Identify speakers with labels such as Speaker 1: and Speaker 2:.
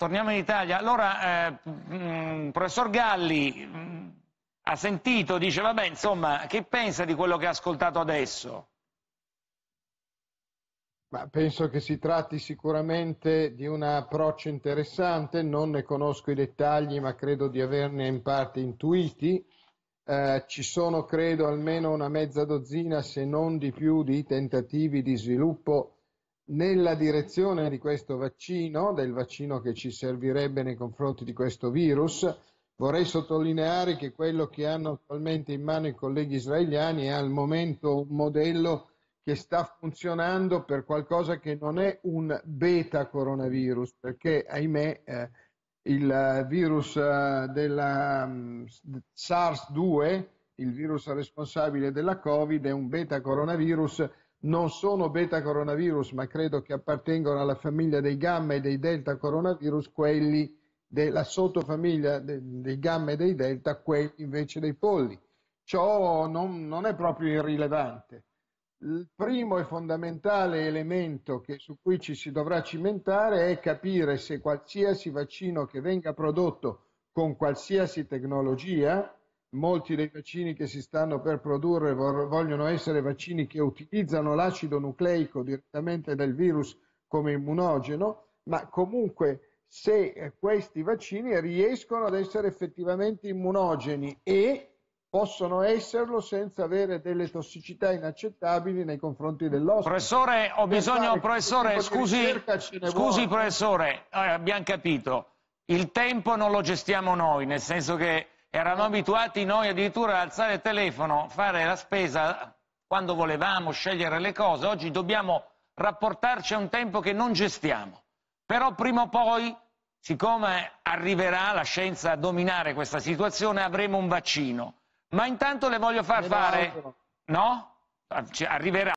Speaker 1: Torniamo in Italia. Allora, eh, mh, mm, professor Galli mh, mm, ha sentito, dice, vabbè, insomma, che pensa di quello che ha ascoltato adesso?
Speaker 2: Ma penso che si tratti sicuramente di un approccio interessante, non ne conosco i dettagli, ma credo di averne in parte intuiti. Eh, ci sono, credo, almeno una mezza dozzina, se non di più, di tentativi di sviluppo nella direzione di questo vaccino, del vaccino che ci servirebbe nei confronti di questo virus. Vorrei sottolineare che quello che hanno attualmente in mano i colleghi israeliani è al momento un modello che sta funzionando per qualcosa che non è un beta coronavirus, perché ahimè eh, il virus eh, della mm, SARS-2, il virus responsabile della Covid, è un beta coronavirus non sono beta coronavirus, ma credo che appartengono alla famiglia dei gamma e dei delta coronavirus, quelli della sottofamiglia dei gamma e dei delta, quelli invece dei polli. Ciò non, non è proprio irrilevante. Il primo e fondamentale elemento che, su cui ci si dovrà cimentare è capire se qualsiasi vaccino che venga prodotto con qualsiasi tecnologia, Molti dei vaccini che si stanno per produrre vogliono essere vaccini che utilizzano l'acido nucleico direttamente del virus come immunogeno, ma comunque se questi vaccini riescono ad essere effettivamente immunogeni e possono esserlo senza avere delle tossicità inaccettabili nei confronti dell'osso. Professore, ho bisogno, professore, scusi, scusi
Speaker 1: professore, eh, abbiamo capito, il tempo non lo gestiamo noi, nel senso che Eravamo abituati noi addirittura ad alzare il telefono, fare la spesa quando volevamo, scegliere le cose. Oggi dobbiamo rapportarci a un tempo che non gestiamo. Però prima o poi, siccome arriverà la scienza a dominare questa situazione, avremo un vaccino. Ma intanto le voglio far fare... No? Arriverà.